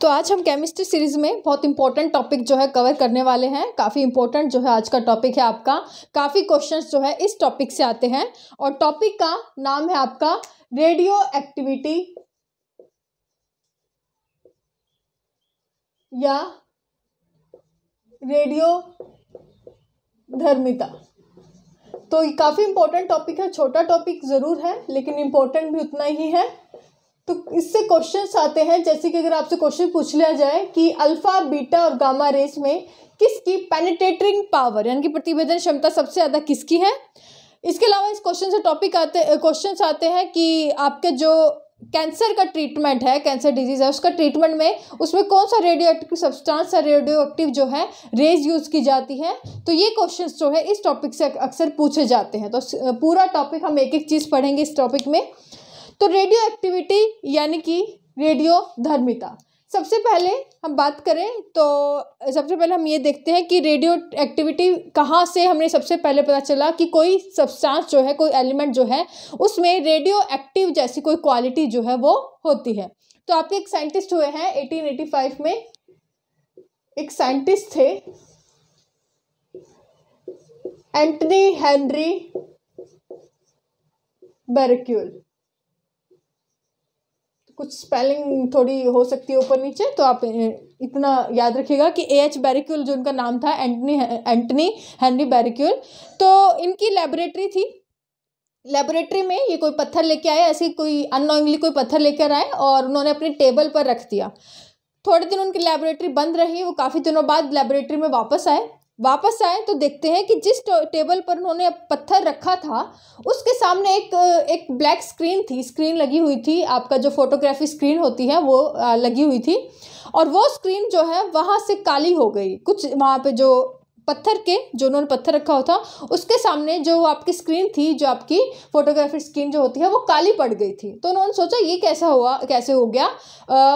तो आज हम केमिस्ट्री सीरीज़ में बहुत इंपॉर्टेंट टॉपिक जो है कवर करने वाले हैं काफ़ी इंपॉर्टेंट जो है आज का टॉपिक है आपका काफ़ी क्वेश्चंस जो है इस टॉपिक से आते हैं और टॉपिक का नाम है आपका रेडियो एक्टिविटी या रेडियो धर्मिता तो ये काफ़ी इंपॉर्टेंट टॉपिक है छोटा टॉपिक ज़रूर है लेकिन इम्पोर्टेंट भी उतना ही है तो इससे क्वेश्चन आते हैं जैसे कि अगर आपसे क्वेश्चन पूछ लिया जाए कि अल्फ़ा बीटा और गामा रेस में किसकी पेनिटेटिंग पावर यानी कि प्रतिवेदन क्षमता सबसे ज़्यादा किसकी है इसके अलावा इस क्वेश्चन से टॉपिक आते क्वेश्चन आते हैं कि आपके जो कैंसर का ट्रीटमेंट है कैंसर डिजीज़ है उसका ट्रीटमेंट में उसमें कौन सा रेडियो एक्टिव सब्सटांस या रेडियो एक्टिव जो है रेज यूज़ की जाती है तो ये क्वेश्चन जो है इस टॉपिक से अक्सर पूछे जाते हैं तो पूरा टॉपिक हम एक एक चीज़ पढ़ेंगे इस टॉपिक में तो रेडियो एक्टिविटी यानी कि रेडियो धर्मिता सबसे पहले हम बात करें तो सबसे पहले हम ये देखते हैं कि रेडियो एक्टिविटी कहाँ से हमने सबसे पहले पता चला कि कोई सब्सटेंस जो है कोई एलिमेंट जो है उसमें रेडियो एक्टिव जैसी कोई क्वालिटी जो है वो होती है तो आपके एक साइंटिस्ट हुए हैं 1885 में एक साइंटिस्ट थे एंटनी हेनरी बर्क्यूल कुछ स्पेलिंग थोड़ी हो सकती है ऊपर नीचे तो आप इतना याद रखिएगा कि ए एच बैरिक्यूल जो उनका नाम था एंटनी एंटनी हेनरी बैरिक्यूल तो इनकी लेबोरेटरी थी लेबोरेटरी में ये कोई पत्थर लेके आए ऐसे कोई अनोइंगली कोई पत्थर लेकर आए और उन्होंने अपनी टेबल पर रख दिया थोड़े दिन उनकी लेबोरेटरी बंद रही वो काफ़ी दिनों बाद लेबोरेटरी में वापस आए वापस आए तो देखते हैं कि जिस टेबल पर उन्होंने पत्थर रखा था उसके सामने एक एक ब्लैक स्क्रीन थी स्क्रीन लगी हुई थी आपका जो फोटोग्राफी स्क्रीन होती है वो लगी हुई थी और वो स्क्रीन जो है वहाँ से काली हो गई कुछ वहाँ पे जो पत्थर के जो उन्होंने पत्थर रखा होता उसके सामने जो आपकी स्क्रीन थी जो आपकी फोटोग्राफी स्क्रीन जो होती है वो काली पड़ गई थी तो उन्होंने सोचा ये कैसा हुआ कैसे हो गया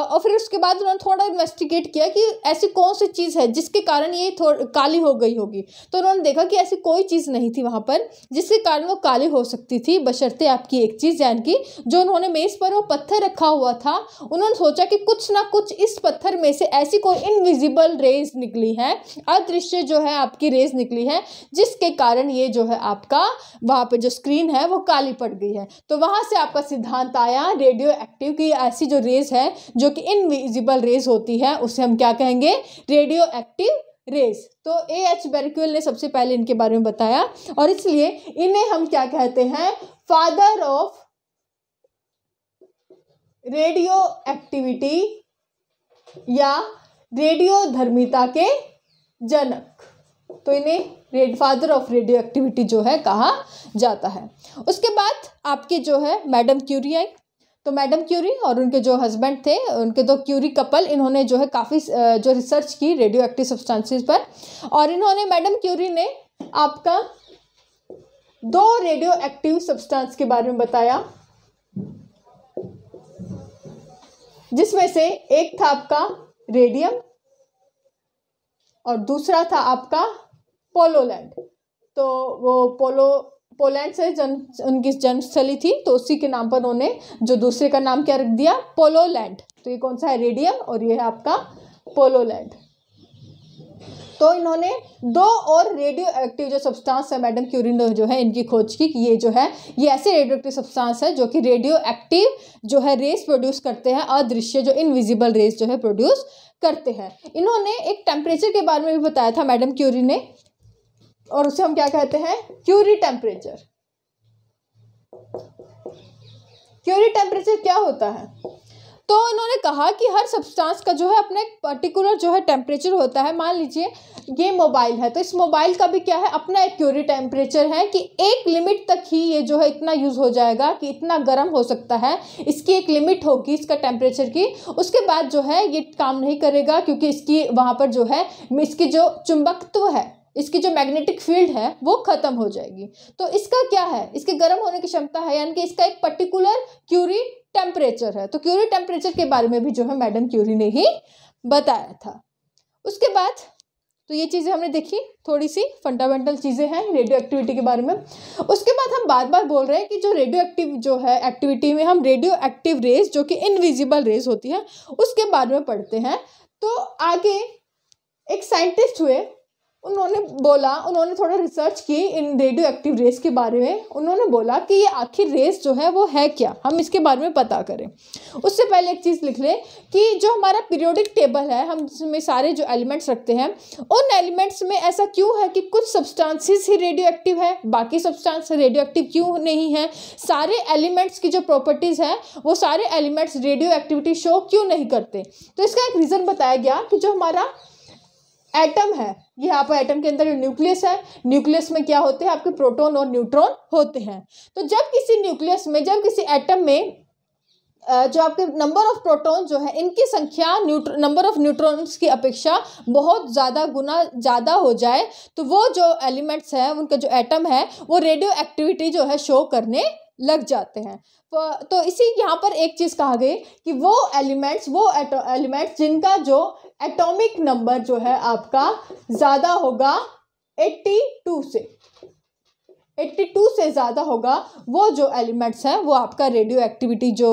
और फिर उसके बाद उन्होंने थोड़ा इन्वेस्टिगेट किया कि ऐसी कौन सी चीज़ है जिसके कारण ये काली हो गई होगी तो उन्होंने देखा कि ऐसी कोई चीज़ नहीं थी वहाँ पर जिसके कारण वो काली हो सकती थी बशर्ते आपकी एक चीज़ जान की जो उन्होंने मेज़ पर वो पत्थर रखा हुआ था उन्होंने सोचा कि कुछ ना कुछ इस पत्थर में से ऐसी कोई इनविजिबल रेज निकली है अदृश्य जो है आपकी रेज निकली है जिसके कारण ये जो है आपका वहाँ पर जो स्क्रीन है वो काली पड़ गई है तो वहाँ से आपका सिद्धांत आया रेडियो एक्टिव की ऐसी जो रेज है जो कि इनविजिबल रेज होती है उसे हम क्या कहेंगे रेडियो एक्टिव रेस तो ए एच बेरिक्यूल ने सबसे पहले इनके बारे में बताया और इसलिए इन्हें हम क्या कहते हैं फादर ऑफ रेडियो एक्टिविटी या रेडियो धर्मिता के जनक तो इन्हें रेड फादर ऑफ रेडियो एक्टिविटी जो है कहा जाता है उसके बाद आपके जो है मैडम क्यूरी आई तो मैडम क्यूरी और उनके जो हस्बैंड थे उनके दो क्यूरी कपल इन्होंने जो है काफ़ी जो रिसर्च की रेडियो एक्टिव सब्सटेंसेस पर और इन्होंने मैडम क्यूरी ने आपका दो रेडियो एक्टिव सब्सटेंस के बारे में बताया जिसमें से एक था आपका रेडियम और दूसरा था आपका पोलोलैंड तो वो पोलो पोलैंड से जन्म उनकी जन्मस्थली थी तो उसी के नाम पर उन्होंने जो दूसरे का नाम क्या रख दिया पोलोलैंड तो ये कौन सा है रेडियम और ये है आपका पोलोलैंड तो इन्होंने दो और रेडियो एक्टिव जो सब्सटेंस है मैडम क्यूरी ने जो है इनकी खोज की कि ये जो है ये ऐसे रेडियो एक्टिव सब्सटेंस है जो कि रेडियो एक्टिव जो है रेस प्रोड्यूस करते हैं अदृश्य जो इनविजिबल रेस जो है प्रोड्यूस करते हैं इन्होंने एक टेम्परेचर के बारे में भी बताया था मैडम क्यूरी ने और उसे हम क्या कहते हैं क्यूरी टेम्परेचर क्यूरी टेम्परेचर क्या होता है तो उन्होंने कहा कि हर सब्सटेंस का जो है अपने पर्टिकुलर जो है टेम्परेचर होता है मान लीजिए ये मोबाइल है तो इस मोबाइल का भी क्या है अपना एक क्यूरी टेम्परेचर है कि एक लिमिट तक ही ये जो है इतना यूज़ हो जाएगा कि इतना गर्म हो सकता है इसकी एक लिमिट होगी इसका टेम्परेचर की उसके बाद जो है ये काम नहीं करेगा क्योंकि इसकी वहाँ पर जो है इसकी जो चुंबकत्व है इसकी जो मैग्नेटिक फील्ड है वो ख़त्म हो जाएगी तो इसका क्या है इसके गर्म होने की क्षमता है यानी कि इसका एक पर्टिकुलर क्यूरी टेम्परेचर है तो क्यूरी टेम्परेचर के बारे में भी जो है मैडम क्यूरी ने ही बताया था उसके बाद तो ये चीज़ें हमने देखी थोड़ी सी फंडामेंटल चीज़ें हैं रेडियो एक्टिविटी के बारे में उसके बाद हम बार बार बोल रहे हैं कि जो रेडियो एक्टिव जो है एक्टिविटी में हम रेडियो एक्टिव रेज जो कि इनविजिबल रेज होती है उसके बारे में पढ़ते हैं तो आगे एक साइंटिस्ट हुए उन्होंने बोला उन्होंने थोड़ा रिसर्च की इन रेडियो एक्टिव रेस के बारे में उन्होंने बोला कि ये आखिर रेस जो है वो है क्या हम इसके बारे में पता करें उससे पहले एक चीज़ लिख लें कि जो हमारा पीरियोडिक टेबल है हम जिसमें सारे जो एलिमेंट्स रखते हैं उन एलिमेंट्स में ऐसा क्यों है कि कुछ सब्सटांसिस ही रेडियो एक्टिव है बाकी सब्सटांस रेडियो एक्टिव क्यों नहीं है सारे एलिमेंट्स की जो प्रॉपर्टीज़ हैं वो सारे एलिमेंट्स रेडियो एक्टिविटी शो क्यों नहीं करते तो इसका एक रीज़न बताया गया कि जो हमारा एटम है यहाँ पर एटम के अंदर न्यूक्लियस है न्यूक्लियस में क्या होते हैं आपके प्रोटॉन और न्यूट्रॉन होते हैं तो जब किसी न्यूक्लियस में जब किसी एटम में जो आपके नंबर ऑफ प्रोटॉन जो है इनकी संख्या न्यूट्र नंबर ऑफ न्यूट्रॉन्स की अपेक्षा बहुत ज़्यादा गुना ज़्यादा हो जाए तो वो जो एलिमेंट्स हैं उनका जो एटम है वो रेडियो एक्टिविटी जो है शो करने लग जाते हैं तो इसी यहाँ पर एक चीज़ कहा गई कि वो एलिमेंट्स वो एलिमेंट्स जिनका जो एटॉमिक नंबर जो है आपका ज़्यादा होगा 82 से 82 से ज़्यादा होगा वो जो एलिमेंट्स हैं वो आपका रेडियो एक्टिविटी जो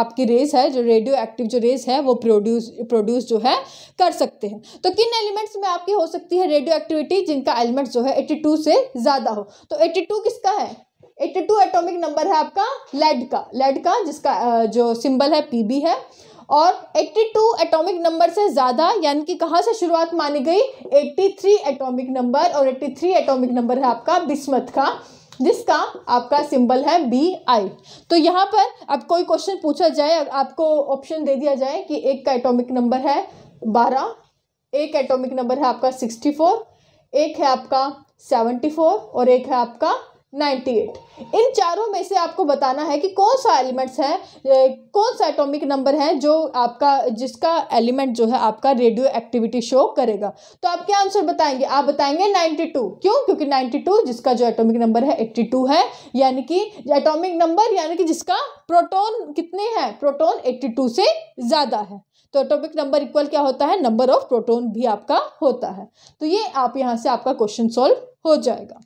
आपकी रेज है जो रेडियो एक्टिव जो रेज है वो प्रोड्यूस प्रोड्यूस जो है कर सकते हैं तो किन एलिमेंट्स में आपकी हो सकती है रेडियो एक्टिविटी जिनका एलिमेंट जो है 82 से ज़्यादा हो तो 82 किसका है 82 एटॉमिक नंबर है आपका लेड का लेड का जिसका जो सिंबल है पी है और 82 एटॉमिक नंबर से ज़्यादा यानी कि कहाँ से शुरुआत मानी गई 83 एटॉमिक नंबर और 83 एटॉमिक नंबर है आपका बिस्मत का जिसका आपका सिंबल है बी आई तो यहाँ पर अब कोई क्वेश्चन पूछा जाए आपको ऑप्शन दे दिया जाए कि एक का एटॉमिक नंबर है बारह एक एटॉमिक नंबर है आपका सिक्सटी फोर एक है आपका सेवेंटी फोर और एक है आपका नाइन्टी एट इन चारों में से आपको बताना है कि कौन सा एलिमेंट्स है कौन सा एटॉमिक नंबर है जो आपका जिसका एलिमेंट जो है आपका रेडियो एक्टिविटी शो करेगा तो आप क्या आंसर बताएंगे आप बताएंगे नाइन्टी टू क्यों क्योंकि नाइन्टी टू जिसका जो एटॉमिक नंबर है एट्टी टू है यानी कि एटॉमिक नंबर यानी कि जिसका प्रोटोन कितने हैं प्रोटोन एट्टी टू से ज़्यादा है तो एटॉमिक नंबर इक्वल क्या होता है नंबर ऑफ प्रोटोन भी आपका होता है तो ये आप यहाँ से आपका क्वेश्चन सॉल्व हो जाएगा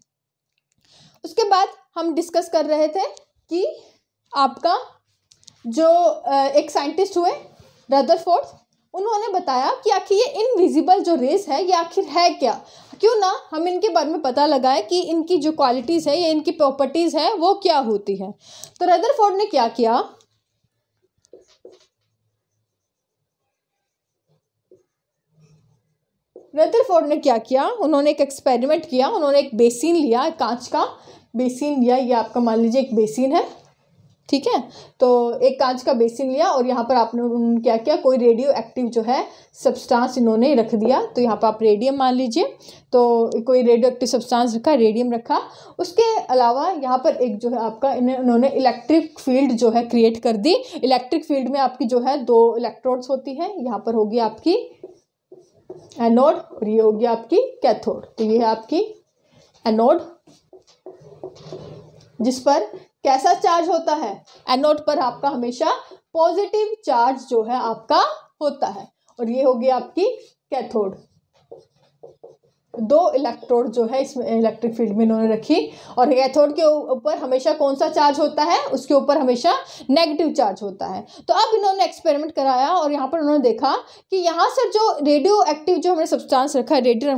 उसके बाद हम डिस्कस कर रहे थे कि आपका जो एक साइंटिस्ट हुए रदरफोर्ड उन्होंने बताया कि आखिर ये इनविजिबल जो रेस है ये आखिर है क्या क्यों ना हम इनके बारे में पता लगाए कि इनकी जो क्वालिटीज़ है या इनकी प्रॉपर्टीज़ है वो क्या होती है तो फोर्ड ने क्या किया फोर्ड ने क्या किया उन्होंने एक एक्सपेरिमेंट किया उन्होंने एक बेसिन लिया कांच का बेसिन लिया ये आपका मान लीजिए एक बेसिन है ठीक है तो एक कांच का बेसिन लिया और यहाँ पर आपने क्या किया कोई रेडियो एक्टिव जो है सब्सटेंस इन्होंने रख दिया तो यहाँ पर आप रेडियम मान लीजिए तो कोई रेडियो एक्टिव सब्सटेंस रखा रेडियम रखा उसके अलावा यहाँ पर एक जो है आपका इन्हें उन्होंने इलेक्ट्रिक फील्ड जो है क्रिएट कर दी इलेक्ट्रिक फील्ड में आपकी जो है दो इलेक्ट्रोड्स होती हैं यहाँ पर होगी आपकी एनोड और ये होगी आपकी कैथोड तो ये है आपकी एनोड जिस पर कैसा चार्ज होता है एनोड पर आपका हमेशा पॉजिटिव चार्ज जो है आपका होता है और ये होगी आपकी कैथोड दो इलेक्ट्रोड जो है इसमें इलेक्ट्रिक फील्ड में इन्होंने रखी और कैथोड के ऊपर हमेशा कौन सा चार्ज होता है उसके ऊपर हमेशा नेगेटिव चार्ज होता है तो अब इन्होंने एक्सपेरिमेंट कराया और यहाँ पर उन्होंने देखा कि यहाँ से जो रेडियो एक्टिव जो हमने सब्सटेंस रखा रेडियो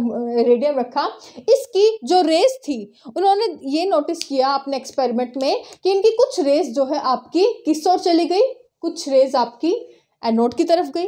रेडियम रखा इसकी जो रेस थी उन्होंने ये नोटिस किया अपने एक्सपेरिमेंट में कि इनकी कुछ रेस जो है आपकी किस ओर चली गई कुछ रेस आपकी एनोड की तरफ गई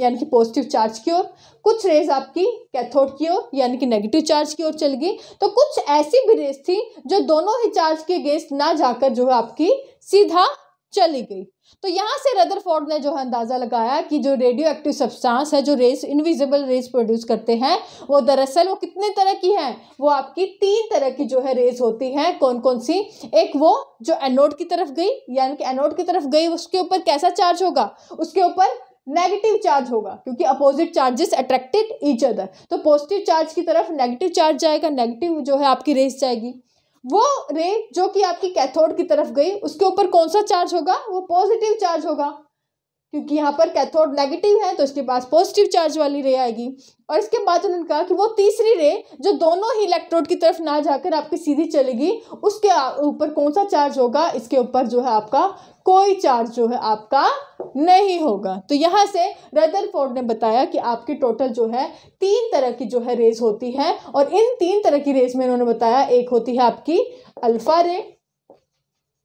यानी कि पॉजिटिव चार्ज की ओर कुछ रेज आपकी कैथोड की ओर यानी कि नेगेटिव चार्ज की ओर चल गई तो कुछ ऐसी भी रेज थी जो दोनों ही चार्ज के अगेंस्ट ना जाकर जो है आपकी सीधा चली गई तो यहाँ से रदरफोर्ड ने जो है अंदाज़ा लगाया कि जो रेडियो एक्टिव सब्सटेंस है जो रेस इनविजिबल रेस प्रोड्यूस करते हैं वो दरअसल वो कितने तरह की हैं वो आपकी तीन तरह की जो है रेस होती हैं कौन कौन सी एक वो जो एनोड की तरफ गई यानी कि एनोड की तरफ गई उसके ऊपर कैसा चार्ज होगा उसके ऊपर नेगेटिव चार्ज होगा क्योंकि opposite charges attracted each other तो पॉजिटिव चार्ज की तरफ नेगेटिव चार्ज जाएगा नेगेटिव जो है आपकी रेस जाएगी वो रे जो कि आपकी कैथोड की तरफ गई उसके ऊपर कौन सा चार्ज होगा वो पॉजिटिव चार्ज होगा क्योंकि यहाँ पर कैथोड नेगेटिव है तो इसके पास पॉजिटिव चार्ज वाली रे आएगी और इसके बाद उन्होंने कहा कि वो तीसरी रे जो दोनों ही इलेक्ट्रोड की तरफ ना जाकर आपकी सीधी चलेगी उसके ऊपर कौन सा चार्ज होगा इसके ऊपर जो है आपका कोई चार्ज जो है आपका नहीं होगा तो यहाँ से रदर फोर्ड ने बताया कि आपकी टोटल जो है तीन तरह की जो है रेज होती है और इन तीन तरह की रेज में उन्होंने बताया एक होती है आपकी अल्फ़ा रे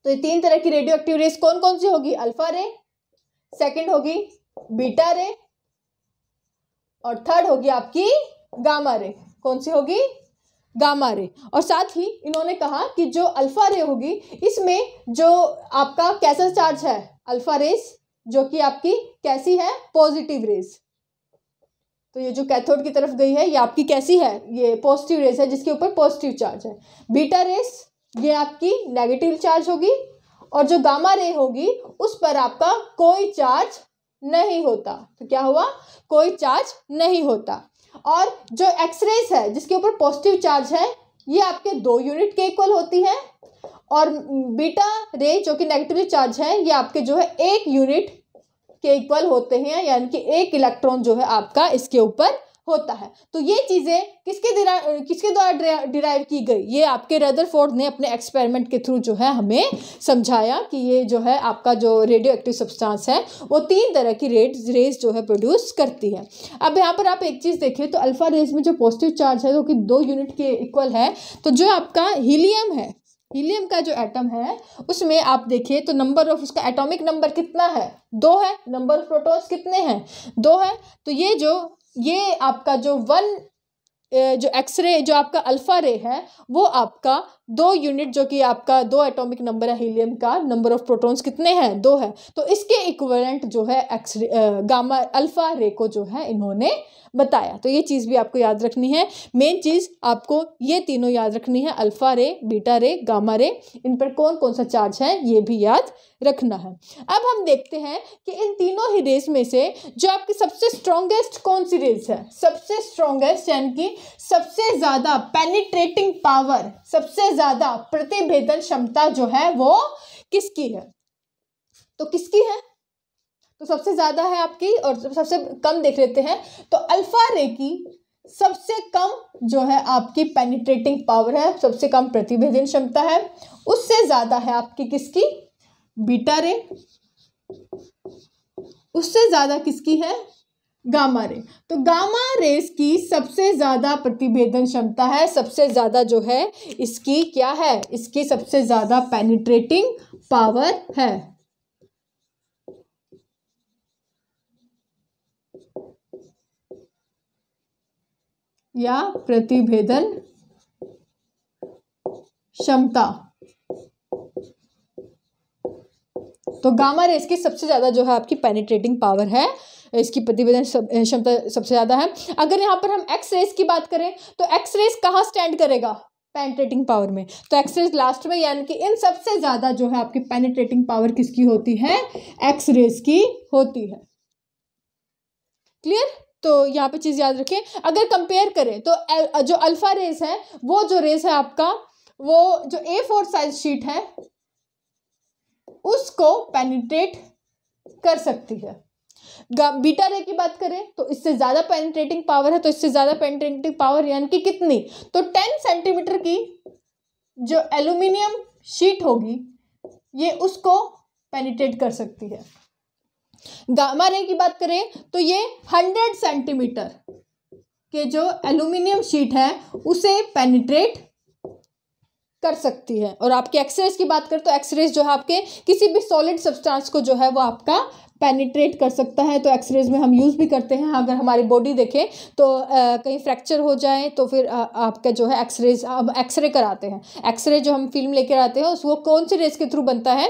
तो ये तीन तरह की रेडियो एक्टिव रेस कौन कौन सी होगी अल्फ़ा रे सेकंड होगी बीटा रे और थर्ड होगी आपकी गामा रे कौन सी होगी गामा रे और साथ ही इन्होंने कहा कि जो अल्फा रे होगी इसमें जो आपका कैसा चार्ज है अल्फा रेस जो कि आपकी कैसी है पॉजिटिव रेस तो ये जो कैथोड की तरफ गई है ये आपकी कैसी है ये पॉजिटिव रेस है जिसके ऊपर पॉजिटिव चार्ज है बीटा रेस ये आपकी नेगेटिव चार्ज होगी और जो गामा रे होगी उस पर आपका कोई चार्ज नहीं होता तो क्या हुआ कोई चार्ज नहीं होता और जो एक्सरेज है जिसके ऊपर पॉजिटिव चार्ज है ये आपके दो यूनिट के इक्वल होती है और बीटा रे जो कि नेगेटिव चार्ज है ये आपके जो है एक यूनिट के इक्वल होते हैं यानी कि एक इलेक्ट्रॉन जो है आपका इसके ऊपर होता है तो ये चीज़ें किसके किसके द्वारा डिराइव की गई ये आपके रेदरफोर्ड ने अपने एक्सपेरिमेंट के थ्रू जो है हमें समझाया कि ये जो है आपका जो रेडियो एक्टिव सब्सटेंस है वो तीन तरह की रेड रेज जो है प्रोड्यूस करती है अब यहाँ पर आप एक चीज़ देखिए तो अल्फा रेज में जो पॉजिटिव चार्ज है जो कि दो यूनिट के इक्वल है तो जो आपका हीलियम है हीलियम का जो एटम है उसमें आप देखिए तो नंबर ऑफ उसका एटॉमिक नंबर कितना है दो है नंबर ऑफ प्रोटॉन्स कितने हैं दो है तो ये जो ये आपका जो वन जो एक्सरे जो आपका अल्फ़ा रे है वो आपका दो यूनिट जो कि आपका दो एटॉमिक नंबर है हीलियम का नंबर ऑफ प्रोटॉन्स कितने हैं दो है तो इसके इक्वलेंट जो है एक्सरे गामा अल्फ़ा रे को जो है इन्होंने बताया तो ये चीज़ भी आपको याद रखनी है मेन चीज़ आपको ये तीनों याद रखनी है अल्फ़ा रे बीटा रे गामा रे इन पर कौन कौन सा चार्ज है ये भी याद रखना है अब हम देखते हैं कि इन तीनों ही रेज में से जो आपकी सबसे स्ट्रॉन्गेस्ट कौन सी रेज है सबसे स्ट्रॉन्गेस्ट यानी कि सबसे ज़्यादा पेनिट्रेटिंग पावर सबसे ज़्यादा प्रतिभेदन क्षमता जो है वो किसकी है तो किसकी है तो सबसे ज़्यादा है आपकी और सबसे कम देख लेते हैं तो अल्फा रे की सबसे कम जो है आपकी पेनिट्रेटिंग पावर है सबसे कम प्रतिभेदन क्षमता है उससे ज़्यादा है आपकी किसकी बीटा रे उससे ज़्यादा किसकी है गामा रे तो गामा रेस की सबसे ज़्यादा प्रतिभेदन क्षमता है सबसे ज़्यादा जो है इसकी क्या है इसकी सबसे ज़्यादा पेनिट्रेटिंग पावर है या प्रतिभेदन क्षमता तो गामा रेस की सबसे ज़्यादा जो है आपकी पेनिट्रेटिंग पावर है इसकी प्रतिवेदन क्षमता सब, सबसे ज़्यादा है अगर यहाँ पर हम एक्स रेस की बात करें तो एक्स रेस कहाँ स्टैंड करेगा पेनिट्रेटिंग पावर में तो एक्स रेस लास्ट में यानी कि इन सबसे ज़्यादा जो है आपकी पेनिट्रेटिंग पावर किसकी होती है एक्स रेस की होती है क्लियर तो यहाँ पे चीज़ याद रखें अगर कंपेयर करें तो जो अल्फ़ा रेस है वो जो रेस है आपका वो जो ए फोर साइज शीट है उसको पेनिट्रेट कर सकती है बीटा रे की बात करें तो इससे ज़्यादा पेनिट्रेटिंग पावर है तो इससे ज़्यादा पेनिट्रेटिंग पावर यानी कि कितनी तो टेन सेंटीमीटर की जो एल्यूमिनियम शीट होगी ये उसको पेनिट्रेट कर सकती है गामा रे की बात करें तो ये हंड्रेड सेंटीमीटर के जो एल्यूमिनियम शीट है उसे पेनिट्रेट कर सकती है और आपके एक्सरेज की बात करें तो एक्सरेज जो है आपके किसी भी सॉलिड सब्सटेंस को जो है वो आपका पेनिट्रेट कर सकता है तो एक्सरेज में हम यूज़ भी करते हैं अगर हमारी बॉडी देखें तो आ, कहीं फ्रैक्चर हो जाए तो फिर आ, आपका जो है एक्सरेज अब एक्सरे कराते हैं एक्सरे जो हम फिल्म लेकर आते हैं वो कौन से रेज के थ्रू बनता है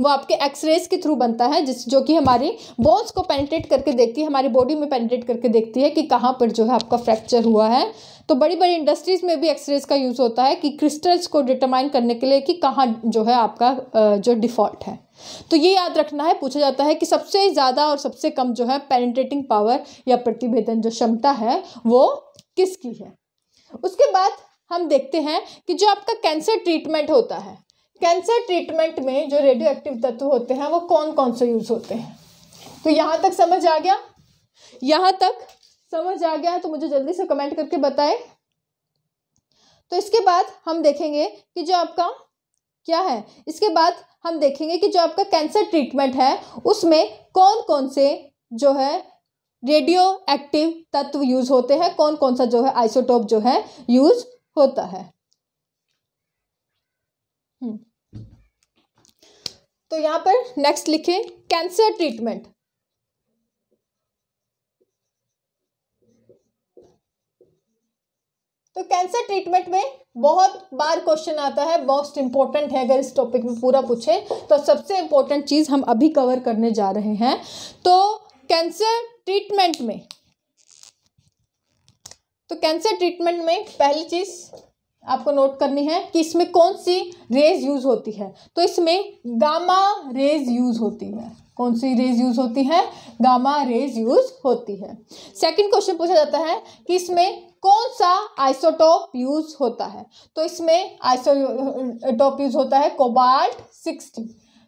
वो आपके एक्सरेज के थ्रू बनता है जिस जो कि हमारी बोन्स को पेनिट्रेट करके देखती है हमारी बॉडी में पेनिट्रेट करके देखती है कि कहाँ पर जो है आपका फ्रैक्चर हुआ है तो बड़ी बड़ी इंडस्ट्रीज़ में भी एक्सरेज का यूज़ होता है कि क्रिस्टल्स को डिटरमाइन करने के लिए कि कहाँ जो है आपका जो डिफ़ॉल्ट है तो ये याद रखना है पूछा जाता है कि सबसे ज़्यादा और सबसे कम जो है पेनिट्रेटिंग पावर या प्रतिभेदन जो क्षमता है वो किसकी है उसके बाद हम देखते हैं कि जो आपका कैंसर ट्रीटमेंट होता है कैंसर ट्रीटमेंट में जो रेडियो एक्टिव तत्व होते हैं वो कौन कौन से यूज़ होते हैं तो यहाँ तक समझ आ गया यहाँ तक समझ आ गया तो मुझे जल्दी से कमेंट करके बताएं तो इसके बाद हम देखेंगे कि जो आपका क्या है इसके बाद हम देखेंगे कि जो आपका कैंसर ट्रीटमेंट है उसमें कौन कौन से जो है रेडियो एक्टिव तत्व यूज होते हैं कौन कौन सा जो है आइसोटोप जो है यूज होता है हम्म। तो यहां पर नेक्स्ट लिखें कैंसर ट्रीटमेंट तो कैंसर ट्रीटमेंट में बहुत बार क्वेश्चन आता है मोस्ट इम्पॉर्टेंट है अगर इस टॉपिक में पूरा पूछे तो सबसे इम्पोर्टेंट चीज़ हम अभी कवर करने जा रहे हैं तो कैंसर ट्रीटमेंट में तो कैंसर ट्रीटमेंट में पहली चीज़ आपको नोट करनी है कि इसमें कौन सी रेज यूज़ होती है तो इसमें गामा रेज यूज़ होती है कौन सी रेज यूज़ होती है गामा रेज यूज़ होती है सेकंड क्वेश्चन पूछा जाता है कि इसमें कौन सा आइसोटोप यूज़ होता है तो इसमें आइसोटोप यूज़ होता है कोबाल्ट सिक्सटी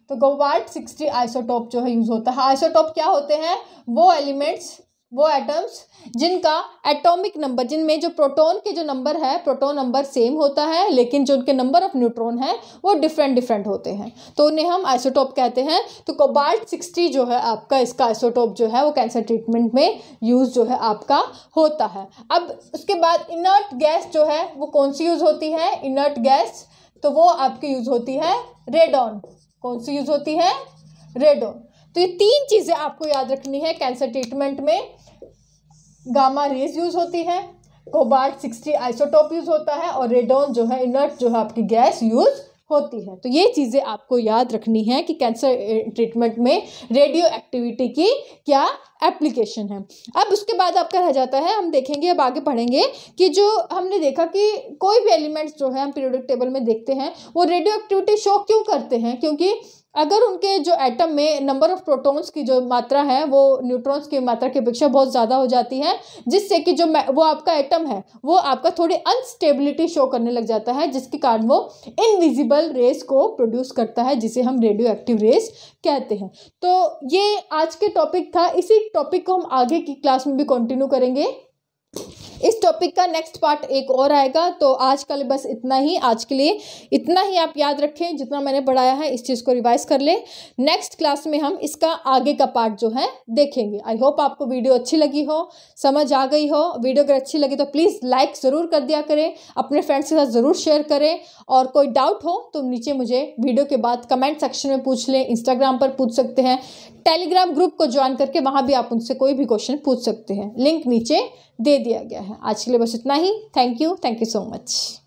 तो कोबाल्ट सिक्सटी आइसोटोप जो है यूज़ होता है आइसोटोप क्या होते हैं वो एलिमेंट्स वो एटम्स जिनका एटॉमिक नंबर जिनमें जो प्रोटॉन के जो नंबर है प्रोटॉन नंबर सेम होता है लेकिन जो उनके नंबर ऑफ न्यूट्रॉन है वो डिफरेंट डिफरेंट होते हैं तो उन्हें हम आइसोटोप कहते हैं तो कोबाल्ट सिक्सटी जो है आपका इसका आइसोटोप जो है वो कैंसर ट्रीटमेंट में यूज़ जो है आपका होता है अब उसके बाद इनर्ट गैस जो है वो कौन सी यूज़ होती है इनर्ट गैस तो वो आपकी यूज़ होती है रेडॉन कौन सी यूज़ होती है रेडॉन तो ये तीन चीज़ें आपको याद रखनी है कैंसर ट्रीटमेंट में गामा रेज यूज़ होती है कोबाल्ट सिक्सटी आइसोटोप यूज़ होता है और रेडोन जो है इनर्ट जो है आपकी गैस यूज़ होती है तो ये चीज़ें आपको याद रखनी है कि कैंसर ट्रीटमेंट में रेडियो एक्टिविटी की क्या एप्लीकेशन है अब उसके बाद आपका रह जाता है हम देखेंगे अब आगे पढ़ेंगे कि जो हमने देखा कि कोई भी एलिमेंट्स जो है हम पीरियोडिक टेबल में देखते हैं वो रेडियो एक्टिविटी शो क्यों करते हैं क्योंकि अगर उनके जो एटम में नंबर ऑफ़ प्रोटॉन्स की जो मात्रा है वो न्यूट्रॉन्स की मात्रा की अपेक्षा बहुत ज़्यादा हो जाती है जिससे कि जो वो आपका एटम है वो आपका थोड़ी अनस्टेबिलिटी शो करने लग जाता है जिसके कारण वो इनविजिबल रेस को प्रोड्यूस करता है जिसे हम रेडियो एक्टिव रेस कहते हैं तो ये आज के टॉपिक था इसी टॉपिक को हम आगे की क्लास में भी कंटिन्यू करेंगे इस टॉपिक का नेक्स्ट पार्ट एक और आएगा तो आज का बस इतना ही आज के लिए इतना ही आप याद रखें जितना मैंने पढ़ाया है इस चीज़ को रिवाइज कर लें नेक्स्ट क्लास में हम इसका आगे का पार्ट जो है देखेंगे आई होप आपको वीडियो अच्छी लगी हो समझ आ गई हो वीडियो अगर अच्छी लगी तो प्लीज़ लाइक ज़रूर कर दिया करें अपने फ्रेंड्स के साथ ज़रूर शेयर करें और कोई डाउट हो तो नीचे मुझे वीडियो के बाद कमेंट सेक्शन में पूछ लें इंस्टाग्राम पर पूछ सकते हैं टेलीग्राम ग्रुप को ज्वाइन करके वहाँ भी आप उनसे कोई भी क्वेश्चन पूछ सकते हैं लिंक नीचे दे दिया गया है आज के लिए बस इतना ही thank you thank you so much